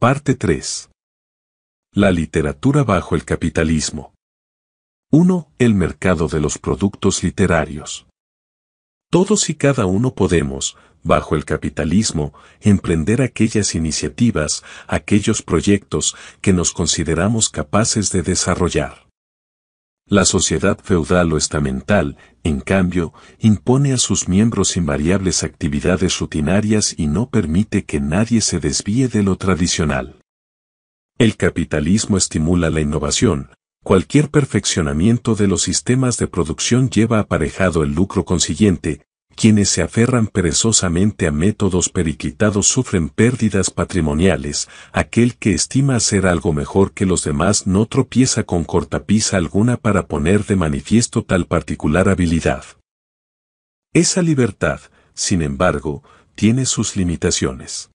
Parte 3. La literatura bajo el capitalismo. 1. El mercado de los productos literarios. Todos y cada uno podemos, bajo el capitalismo, emprender aquellas iniciativas, aquellos proyectos que nos consideramos capaces de desarrollar. La sociedad feudal o estamental, en cambio, impone a sus miembros invariables actividades rutinarias y no permite que nadie se desvíe de lo tradicional. El capitalismo estimula la innovación. Cualquier perfeccionamiento de los sistemas de producción lleva aparejado el lucro consiguiente, quienes se aferran perezosamente a métodos periquitados sufren pérdidas patrimoniales, aquel que estima hacer algo mejor que los demás no tropieza con cortapisa alguna para poner de manifiesto tal particular habilidad. Esa libertad, sin embargo, tiene sus limitaciones.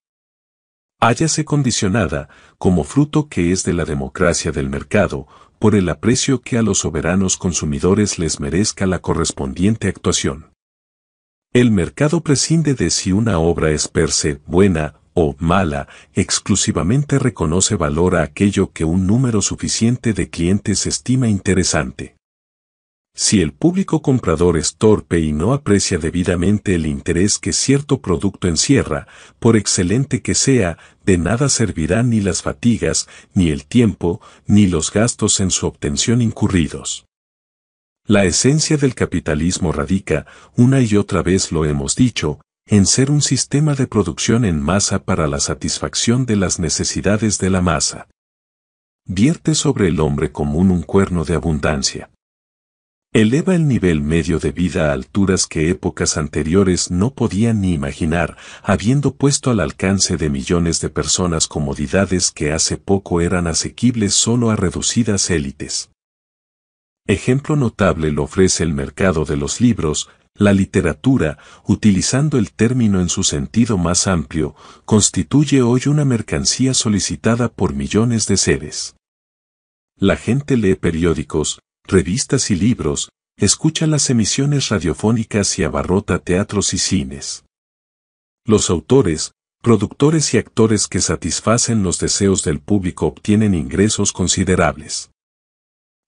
Háyase condicionada, como fruto que es de la democracia del mercado, por el aprecio que a los soberanos consumidores les merezca la correspondiente actuación. El mercado prescinde de si una obra es per se buena o mala, exclusivamente reconoce valor a aquello que un número suficiente de clientes estima interesante. Si el público comprador es torpe y no aprecia debidamente el interés que cierto producto encierra, por excelente que sea, de nada servirán ni las fatigas, ni el tiempo, ni los gastos en su obtención incurridos. La esencia del capitalismo radica, una y otra vez lo hemos dicho, en ser un sistema de producción en masa para la satisfacción de las necesidades de la masa. Vierte sobre el hombre común un cuerno de abundancia. Eleva el nivel medio de vida a alturas que épocas anteriores no podían ni imaginar, habiendo puesto al alcance de millones de personas comodidades que hace poco eran asequibles solo a reducidas élites. Ejemplo notable lo ofrece el mercado de los libros, la literatura, utilizando el término en su sentido más amplio, constituye hoy una mercancía solicitada por millones de seres. La gente lee periódicos, revistas y libros, escucha las emisiones radiofónicas y abarrota teatros y cines. Los autores, productores y actores que satisfacen los deseos del público obtienen ingresos considerables.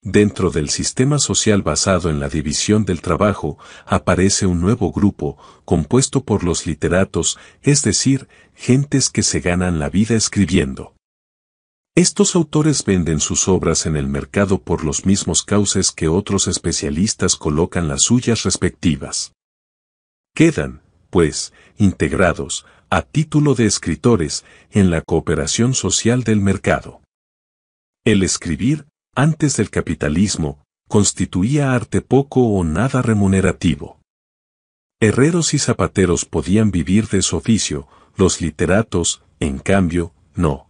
Dentro del sistema social basado en la división del trabajo, aparece un nuevo grupo, compuesto por los literatos, es decir, gentes que se ganan la vida escribiendo. Estos autores venden sus obras en el mercado por los mismos cauces que otros especialistas colocan las suyas respectivas. Quedan, pues, integrados, a título de escritores, en la cooperación social del mercado. El escribir antes del capitalismo, constituía arte poco o nada remunerativo. Herreros y zapateros podían vivir de su oficio, los literatos, en cambio, no.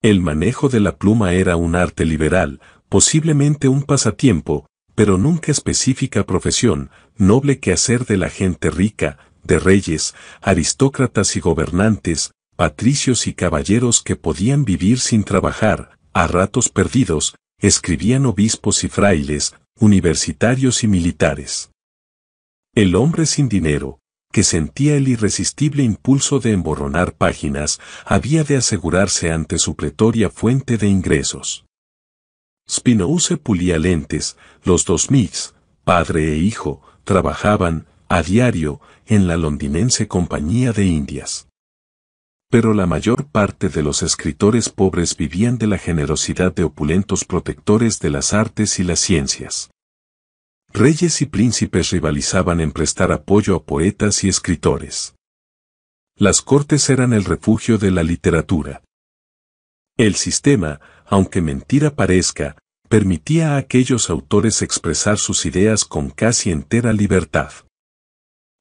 El manejo de la pluma era un arte liberal, posiblemente un pasatiempo, pero nunca específica profesión, noble que hacer de la gente rica, de reyes, aristócratas y gobernantes, patricios y caballeros que podían vivir sin trabajar, a ratos perdidos, escribían obispos y frailes, universitarios y militares. El hombre sin dinero, que sentía el irresistible impulso de emborronar páginas, había de asegurarse ante su pretoria fuente de ingresos. Spinoza pulía lentes, los dos mix, padre e hijo, trabajaban, a diario, en la londinense compañía de Indias pero la mayor parte de los escritores pobres vivían de la generosidad de opulentos protectores de las artes y las ciencias. Reyes y príncipes rivalizaban en prestar apoyo a poetas y escritores. Las cortes eran el refugio de la literatura. El sistema, aunque mentira parezca, permitía a aquellos autores expresar sus ideas con casi entera libertad.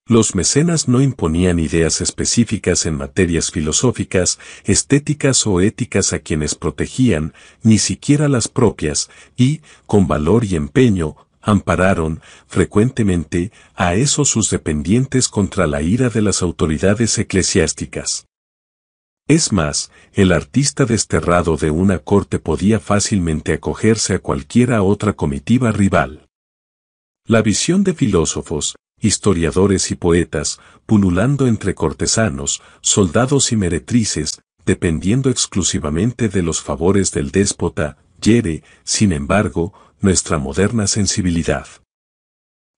Los mecenas no imponían ideas específicas en materias filosóficas, estéticas o éticas a quienes protegían, ni siquiera las propias, y, con valor y empeño, ampararon, frecuentemente, a esos sus dependientes contra la ira de las autoridades eclesiásticas. Es más, el artista desterrado de una corte podía fácilmente acogerse a cualquiera otra comitiva rival. La visión de filósofos, historiadores y poetas, pululando entre cortesanos, soldados y meretrices, dependiendo exclusivamente de los favores del déspota, hiere, sin embargo, nuestra moderna sensibilidad.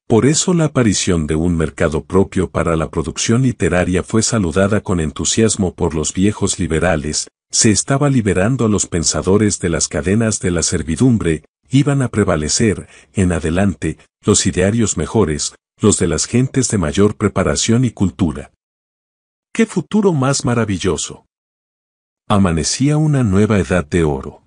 Por eso la aparición de un mercado propio para la producción literaria fue saludada con entusiasmo por los viejos liberales, se estaba liberando a los pensadores de las cadenas de la servidumbre, iban a prevalecer, en adelante, los idearios mejores, los de las gentes de mayor preparación y cultura. ¡Qué futuro más maravilloso! Amanecía una nueva edad de oro.